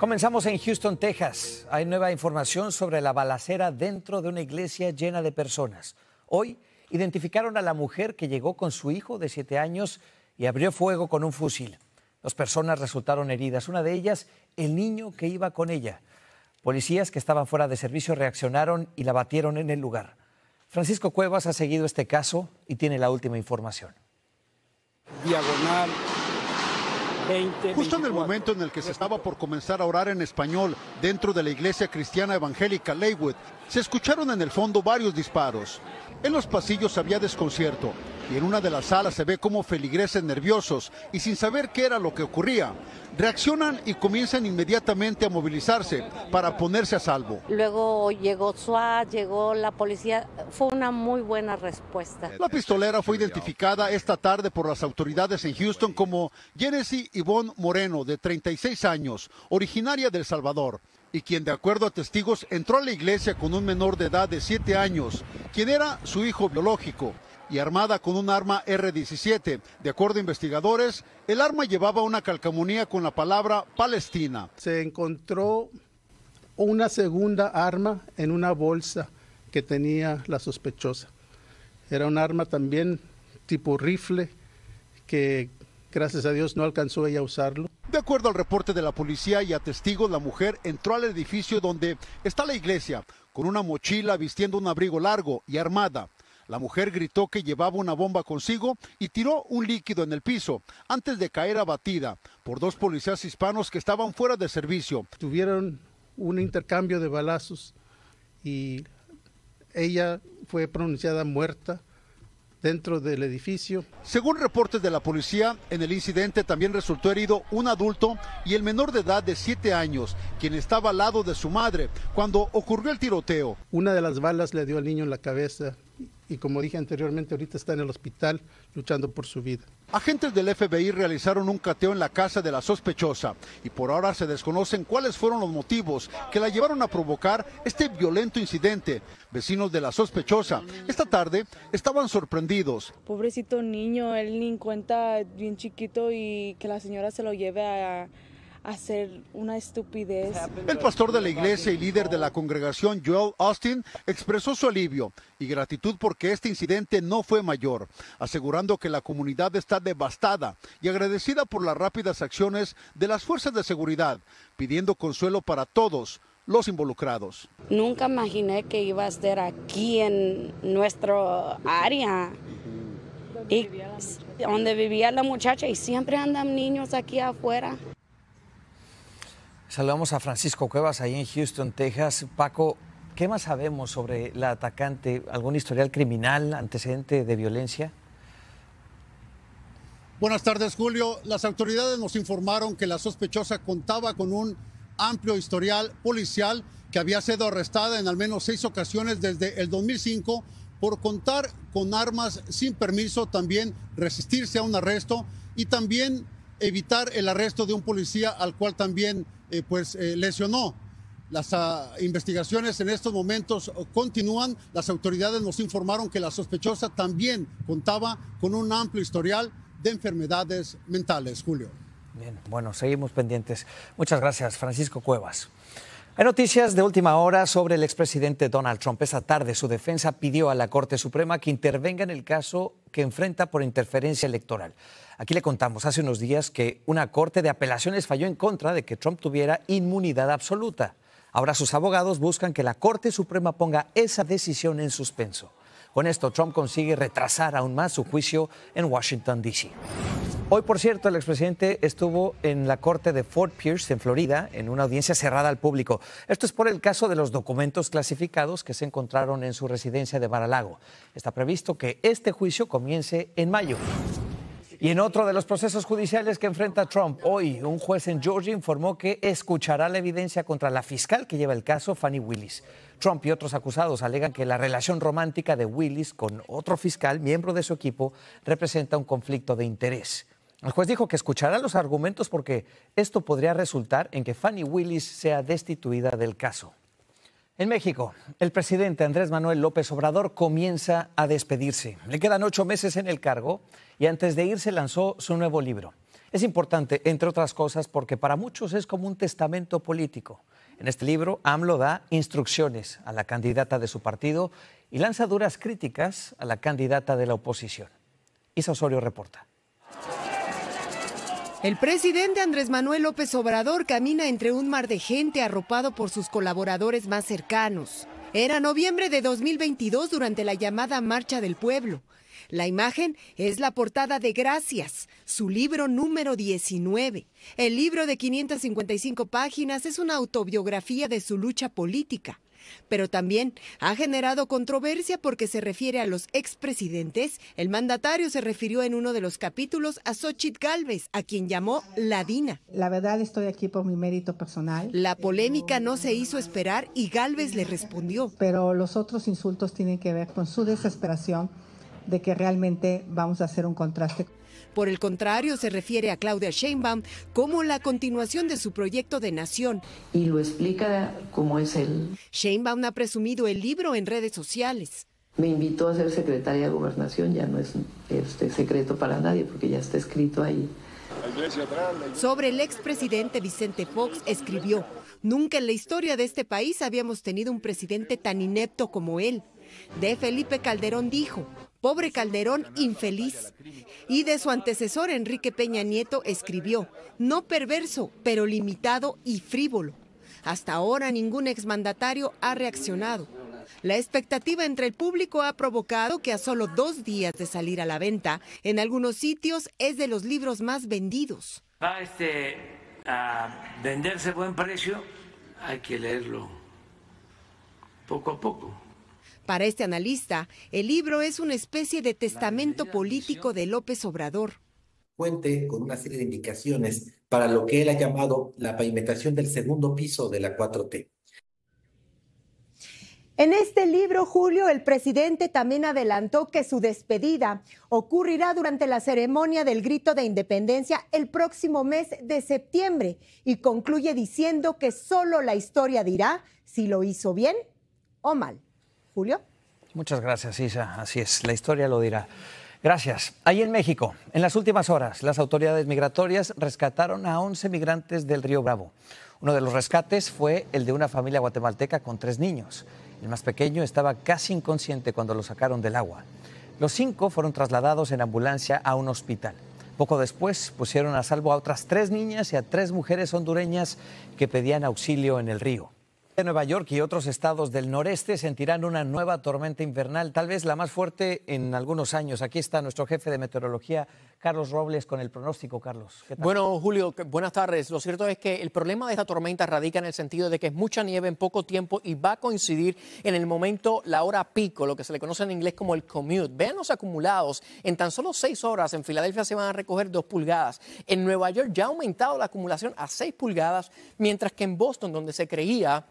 Comenzamos en Houston, Texas. Hay nueva información sobre la balacera dentro de una iglesia llena de personas. Hoy identificaron a la mujer que llegó con su hijo de siete años y abrió fuego con un fusil. Dos personas resultaron heridas, una de ellas el niño que iba con ella. Policías que estaban fuera de servicio reaccionaron y la batieron en el lugar. Francisco Cuevas ha seguido este caso y tiene la última información. Diagonal Justo en el momento en el que se estaba por comenzar a orar en español dentro de la iglesia cristiana evangélica Leywood, se escucharon en el fondo varios disparos. En los pasillos había desconcierto y en una de las salas se ve como feligreses nerviosos y sin saber qué era lo que ocurría, reaccionan y comienzan inmediatamente a movilizarse para ponerse a salvo. Luego llegó SWAT, llegó la policía, fue una muy buena respuesta. La pistolera fue identificada esta tarde por las autoridades en Houston como Genesis Yvonne Moreno, de 36 años, originaria del El Salvador y quien de acuerdo a testigos entró a la iglesia con un menor de edad de 7 años, quien era su hijo biológico y armada con un arma R-17. De acuerdo a investigadores, el arma llevaba una calcamonía con la palabra Palestina. Se encontró una segunda arma en una bolsa que tenía la sospechosa. Era un arma también tipo rifle que Gracias a Dios no alcanzó ella a usarlo. De acuerdo al reporte de la policía y a testigos, la mujer entró al edificio donde está la iglesia con una mochila vistiendo un abrigo largo y armada. La mujer gritó que llevaba una bomba consigo y tiró un líquido en el piso antes de caer abatida por dos policías hispanos que estaban fuera de servicio. Tuvieron un intercambio de balazos y ella fue pronunciada muerta dentro del edificio. Según reportes de la policía, en el incidente también resultó herido un adulto y el menor de edad de 7 años, quien estaba al lado de su madre cuando ocurrió el tiroteo. Una de las balas le dio al niño en la cabeza y como dije anteriormente, ahorita está en el hospital luchando por su vida. Agentes del FBI realizaron un cateo en la casa de la sospechosa y por ahora se desconocen cuáles fueron los motivos que la llevaron a provocar este violento incidente. Vecinos de la sospechosa esta tarde estaban sorprendidos. Pobrecito niño, él ni cuenta bien chiquito y que la señora se lo lleve a hacer una estupidez. El pastor de la iglesia y líder de la congregación, Joel Austin, expresó su alivio y gratitud porque este incidente no fue mayor, asegurando que la comunidad está devastada y agradecida por las rápidas acciones de las fuerzas de seguridad, pidiendo consuelo para todos los involucrados. Nunca imaginé que iba a ser aquí en nuestro área. donde vivía la muchacha y siempre andan niños aquí afuera. Saludamos a Francisco Cuevas ahí en Houston, Texas. Paco, ¿qué más sabemos sobre la atacante? ¿Algún historial criminal, antecedente de violencia? Buenas tardes, Julio. Las autoridades nos informaron que la sospechosa contaba con un amplio historial policial que había sido arrestada en al menos seis ocasiones desde el 2005 por contar con armas sin permiso, también resistirse a un arresto y también evitar el arresto de un policía al cual también eh, pues eh, lesionó. Las ah, investigaciones en estos momentos oh, continúan. Las autoridades nos informaron que la sospechosa también contaba con un amplio historial de enfermedades mentales, Julio. Bien, bueno, seguimos pendientes. Muchas gracias, Francisco Cuevas. Hay noticias de última hora sobre el expresidente Donald Trump. Esa tarde su defensa pidió a la Corte Suprema que intervenga en el caso que enfrenta por interferencia electoral. Aquí le contamos hace unos días que una corte de apelaciones falló en contra de que Trump tuviera inmunidad absoluta. Ahora sus abogados buscan que la Corte Suprema ponga esa decisión en suspenso. Con esto, Trump consigue retrasar aún más su juicio en Washington, D.C. Hoy, por cierto, el expresidente estuvo en la corte de Fort Pierce, en Florida, en una audiencia cerrada al público. Esto es por el caso de los documentos clasificados que se encontraron en su residencia de Baralago. Está previsto que este juicio comience en mayo. Y en otro de los procesos judiciales que enfrenta Trump, hoy un juez en Georgia informó que escuchará la evidencia contra la fiscal que lleva el caso, Fanny Willis. Trump y otros acusados alegan que la relación romántica de Willis con otro fiscal, miembro de su equipo, representa un conflicto de interés. El juez dijo que escuchará los argumentos porque esto podría resultar en que Fanny Willis sea destituida del caso. En México, el presidente Andrés Manuel López Obrador comienza a despedirse. Le quedan ocho meses en el cargo y antes de irse lanzó su nuevo libro. Es importante, entre otras cosas, porque para muchos es como un testamento político. En este libro, AMLO da instrucciones a la candidata de su partido y lanza duras críticas a la candidata de la oposición. Isa Osorio reporta. El presidente Andrés Manuel López Obrador camina entre un mar de gente arropado por sus colaboradores más cercanos. Era noviembre de 2022 durante la llamada Marcha del Pueblo. La imagen es la portada de Gracias, su libro número 19. El libro de 555 páginas es una autobiografía de su lucha política. Pero también ha generado controversia porque se refiere a los expresidentes. El mandatario se refirió en uno de los capítulos a Xochitl Galvez, a quien llamó Ladina. La verdad estoy aquí por mi mérito personal. La polémica no se hizo esperar y Galvez le respondió. Pero los otros insultos tienen que ver con su desesperación de que realmente vamos a hacer un contraste. Por el contrario, se refiere a Claudia Sheinbaum como la continuación de su proyecto de nación. Y lo explica como es él. Sheinbaum ha presumido el libro en redes sociales. Me invitó a ser secretaria de gobernación, ya no es este secreto para nadie porque ya está escrito ahí. Sobre el expresidente Vicente Fox escribió, nunca en la historia de este país habíamos tenido un presidente tan inepto como él. De Felipe Calderón dijo, Pobre Calderón infeliz. Y de su antecesor Enrique Peña Nieto escribió, no perverso, pero limitado y frívolo. Hasta ahora ningún exmandatario ha reaccionado. La expectativa entre el público ha provocado que a solo dos días de salir a la venta, en algunos sitios es de los libros más vendidos. Va este, a venderse buen precio, hay que leerlo poco a poco. Para este analista, el libro es una especie de testamento político de López Obrador. Cuente con una serie de indicaciones para lo que él ha llamado la pavimentación del segundo piso de la 4T. En este libro, Julio, el presidente también adelantó que su despedida ocurrirá durante la ceremonia del grito de independencia el próximo mes de septiembre y concluye diciendo que solo la historia dirá si lo hizo bien o mal. Muchas gracias, Isa. Así es, la historia lo dirá. Gracias. Ahí en México, en las últimas horas, las autoridades migratorias rescataron a 11 migrantes del río Bravo. Uno de los rescates fue el de una familia guatemalteca con tres niños. El más pequeño estaba casi inconsciente cuando lo sacaron del agua. Los cinco fueron trasladados en ambulancia a un hospital. Poco después pusieron a salvo a otras tres niñas y a tres mujeres hondureñas que pedían auxilio en el río. Nueva York y otros estados del noreste sentirán una nueva tormenta invernal, tal vez la más fuerte en algunos años. Aquí está nuestro jefe de meteorología, Carlos Robles, con el pronóstico. Carlos. Bueno, Julio, buenas tardes. Lo cierto es que el problema de esta tormenta radica en el sentido de que es mucha nieve en poco tiempo y va a coincidir en el momento, la hora pico, lo que se le conoce en inglés como el commute. Vean los acumulados. En tan solo seis horas en Filadelfia se van a recoger dos pulgadas. En Nueva York ya ha aumentado la acumulación a seis pulgadas, mientras que en Boston, donde se creía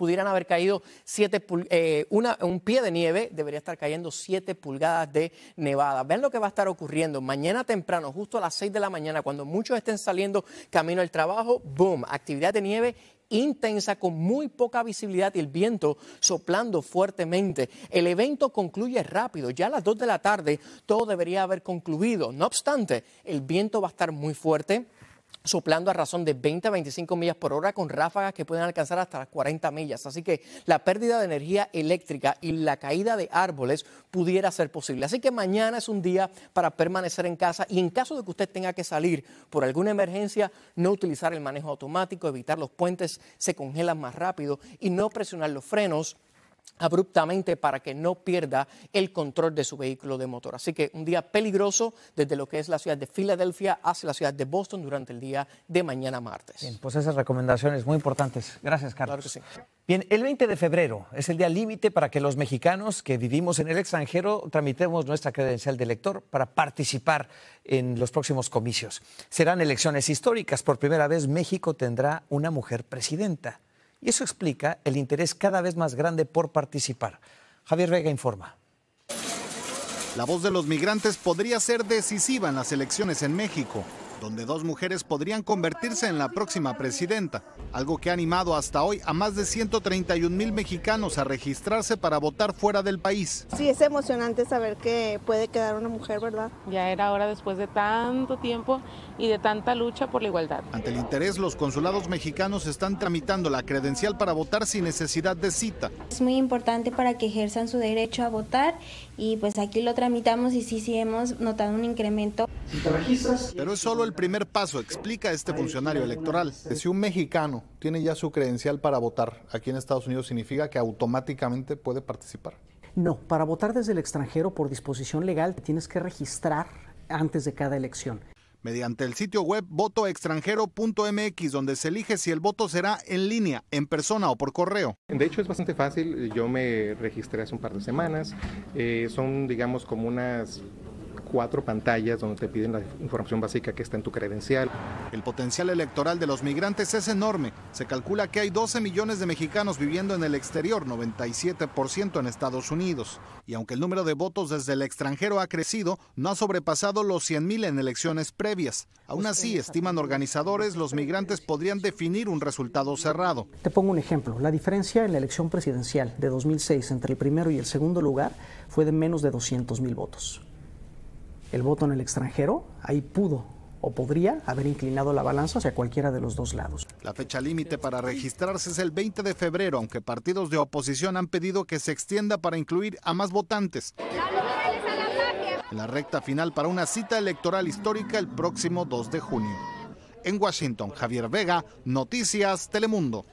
pudieran haber caído siete eh, un pie de nieve, debería estar cayendo 7 pulgadas de nevada. ¿Ven lo que va a estar ocurriendo mañana temprano, justo a las 6 de la mañana, cuando muchos estén saliendo camino al trabajo, boom, actividad de nieve intensa con muy poca visibilidad y el viento soplando fuertemente. El evento concluye rápido, ya a las 2 de la tarde todo debería haber concluido. No obstante, el viento va a estar muy fuerte soplando a razón de 20 a 25 millas por hora con ráfagas que pueden alcanzar hasta las 40 millas. Así que la pérdida de energía eléctrica y la caída de árboles pudiera ser posible. Así que mañana es un día para permanecer en casa y en caso de que usted tenga que salir por alguna emergencia, no utilizar el manejo automático, evitar los puentes, se congelan más rápido y no presionar los frenos abruptamente para que no pierda el control de su vehículo de motor. Así que un día peligroso desde lo que es la ciudad de Filadelfia hacia la ciudad de Boston durante el día de mañana martes. Bien, pues esas recomendaciones muy importantes. Gracias, Carlos. Claro que sí. Bien, el 20 de febrero es el día límite para que los mexicanos que vivimos en el extranjero tramitemos nuestra credencial de elector para participar en los próximos comicios. Serán elecciones históricas. Por primera vez México tendrá una mujer presidenta. Y eso explica el interés cada vez más grande por participar. Javier Vega informa. La voz de los migrantes podría ser decisiva en las elecciones en México donde dos mujeres podrían convertirse en la próxima presidenta, algo que ha animado hasta hoy a más de 131 mil mexicanos a registrarse para votar fuera del país. Sí, es emocionante saber que puede quedar una mujer, ¿verdad? Ya era hora después de tanto tiempo y de tanta lucha por la igualdad. Ante el interés, los consulados mexicanos están tramitando la credencial para votar sin necesidad de cita. Es muy importante para que ejerzan su derecho a votar y pues aquí lo tramitamos y sí, sí hemos notado un incremento. Pero es solo el primer paso, explica este funcionario electoral. Si un mexicano tiene ya su credencial para votar aquí en Estados Unidos, ¿significa que automáticamente puede participar? No, para votar desde el extranjero por disposición legal tienes que registrar antes de cada elección mediante el sitio web votoextranjero.mx, donde se elige si el voto será en línea, en persona o por correo. De hecho, es bastante fácil. Yo me registré hace un par de semanas. Eh, son, digamos, como unas cuatro pantallas donde te piden la información básica que está en tu credencial. El potencial electoral de los migrantes es enorme. Se calcula que hay 12 millones de mexicanos viviendo en el exterior, 97% en Estados Unidos. Y aunque el número de votos desde el extranjero ha crecido, no ha sobrepasado los mil en elecciones previas. Aún así, estiman organizadores, los migrantes podrían definir un resultado cerrado. Te pongo un ejemplo. La diferencia en la elección presidencial de 2006 entre el primero y el segundo lugar fue de menos de mil votos el voto en el extranjero, ahí pudo o podría haber inclinado la balanza hacia cualquiera de los dos lados. La fecha límite para registrarse es el 20 de febrero, aunque partidos de oposición han pedido que se extienda para incluir a más votantes. la recta final para una cita electoral histórica el próximo 2 de junio. En Washington, Javier Vega, Noticias Telemundo.